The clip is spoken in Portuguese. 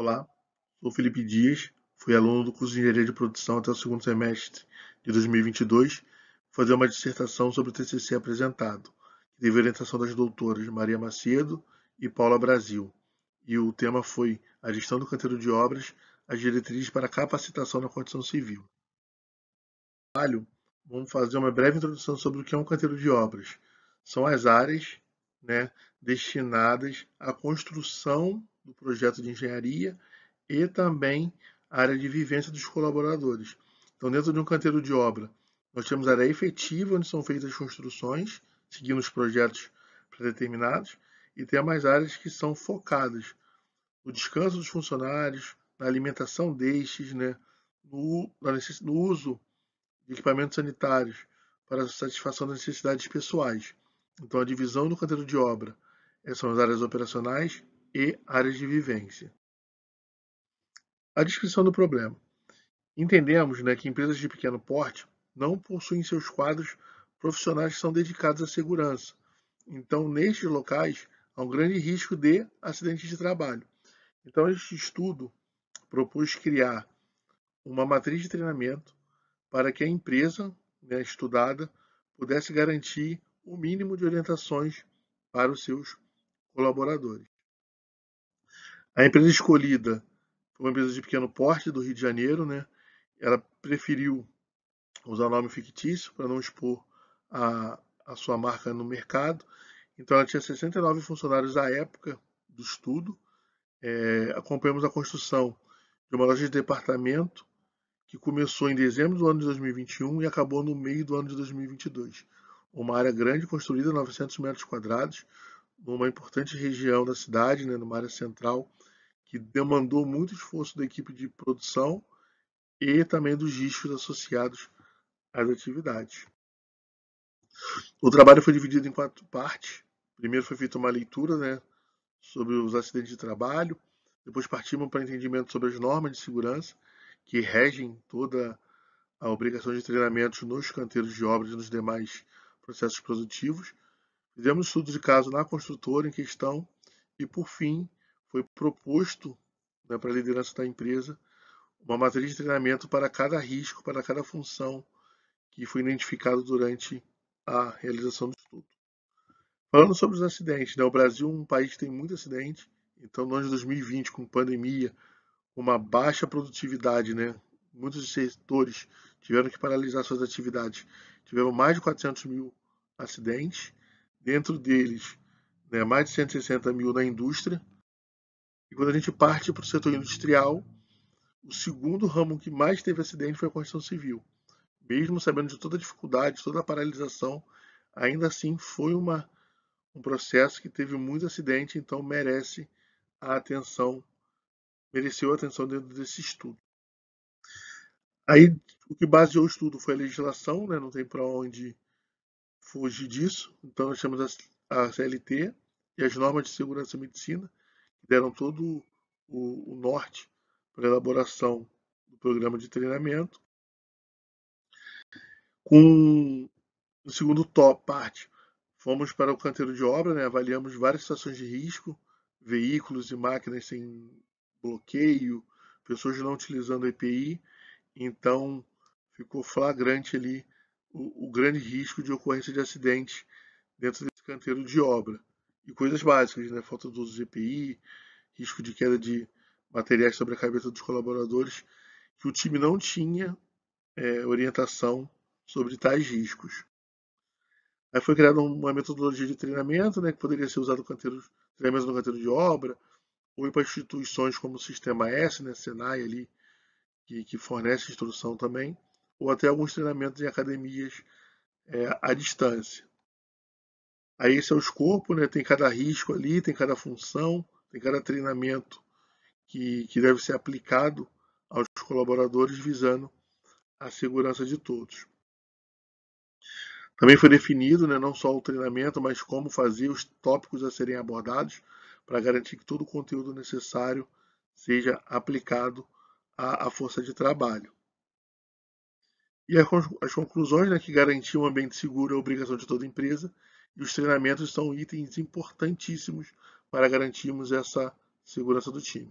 Olá, sou Felipe Dias, fui aluno do curso de Engenharia de Produção até o segundo semestre de 2022, fazer uma dissertação sobre o TCC apresentado, que teve orientação das doutoras Maria Macedo e Paula Brasil, e o tema foi a gestão do canteiro de obras, as diretrizes para capacitação na condição civil. Vamos fazer uma breve introdução sobre o que é um canteiro de obras. São as áreas né, destinadas à construção do projeto de engenharia e também à área de vivência dos colaboradores. Então, dentro de um canteiro de obra, nós temos a área efetiva, onde são feitas as construções, seguindo os projetos predeterminados, e temos mais áreas que são focadas no descanso dos funcionários, na alimentação destes, né, no, no uso de equipamentos sanitários para satisfação das necessidades pessoais. Então, a divisão do canteiro de obra eh, são as áreas operacionais e áreas de vivência. A descrição do problema. Entendemos né, que empresas de pequeno porte não possuem seus quadros profissionais que são dedicados à segurança. Então, nestes locais, há um grande risco de acidentes de trabalho. Então, este estudo propôs criar uma matriz de treinamento para que a empresa né, estudada pudesse garantir o mínimo de orientações para os seus colaboradores. A empresa escolhida foi uma empresa de pequeno porte do Rio de Janeiro, né? Ela preferiu usar nome fictício para não expor a, a sua marca no mercado. Então, ela tinha 69 funcionários à época do estudo. É, acompanhamos a construção de uma loja de departamento que começou em dezembro do ano de 2021 e acabou no meio do ano de 2022 uma área grande construída, 900 metros quadrados, numa importante região da cidade, né, numa área central, que demandou muito esforço da equipe de produção e também dos riscos associados às atividades. O trabalho foi dividido em quatro partes. Primeiro foi feita uma leitura né, sobre os acidentes de trabalho, depois partimos para entendimento sobre as normas de segurança que regem toda a obrigação de treinamentos nos canteiros de obras e nos demais processos produtivos, fizemos estudo de caso na construtora em questão e, por fim, foi proposto né, para a liderança da empresa uma matriz de treinamento para cada risco, para cada função que foi identificado durante a realização do estudo. Falando sobre os acidentes, né, o Brasil é um país que tem muito acidente, então no ano de 2020, com pandemia, uma baixa produtividade, né, muitos setores tiveram que paralisar suas atividades, tiveram mais de 400 mil acidentes, dentro deles né, mais de 160 mil na indústria. E quando a gente parte para o setor industrial, o segundo ramo que mais teve acidente foi a construção civil. Mesmo sabendo de toda a dificuldade, toda a paralisação, ainda assim foi uma, um processo que teve muito acidente, então merece a atenção, mereceu a atenção dentro desse estudo. Aí o que baseou o estudo foi a legislação, né? não tem para onde fugir disso, então nós temos a CLT e as normas de segurança e medicina, que deram todo o, o norte para a elaboração do programa de treinamento. Com o segundo top, parte, fomos para o canteiro de obra, né? avaliamos várias situações de risco, veículos e máquinas sem bloqueio, pessoas não utilizando EPI, então ficou flagrante ali o, o grande risco de ocorrência de acidente dentro desse canteiro de obra. E coisas básicas, né? falta do uso EPI, risco de queda de materiais sobre a cabeça dos colaboradores, que o time não tinha é, orientação sobre tais riscos. Aí foi criada uma metodologia de treinamento, né, que poderia ser usada no canteiro, treinamento no canteiro de obra, ou para instituições como o Sistema S, né, Senai ali, que, que fornece instrução também ou até alguns treinamentos em academias é, à distância. Aí esse é o escopo, né? tem cada risco ali, tem cada função, tem cada treinamento que, que deve ser aplicado aos colaboradores visando a segurança de todos. Também foi definido né, não só o treinamento, mas como fazer os tópicos a serem abordados para garantir que todo o conteúdo necessário seja aplicado à, à força de trabalho. E as conclusões né, que garantir um ambiente seguro é obrigação de toda empresa, e os treinamentos são itens importantíssimos para garantirmos essa segurança do time.